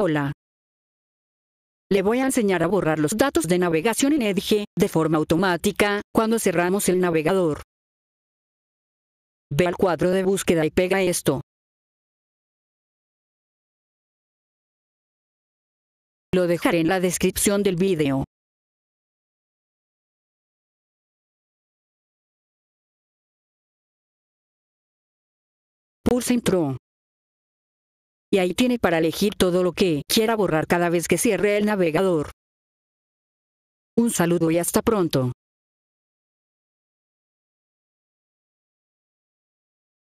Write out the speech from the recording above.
Hola. Le voy a enseñar a borrar los datos de navegación en Edge, de forma automática, cuando cerramos el navegador. Ve al cuadro de búsqueda y pega esto. Lo dejaré en la descripción del video. Pulsa Intro y ahí tiene para elegir todo lo que quiera borrar cada vez que cierre el navegador. Un saludo y hasta pronto.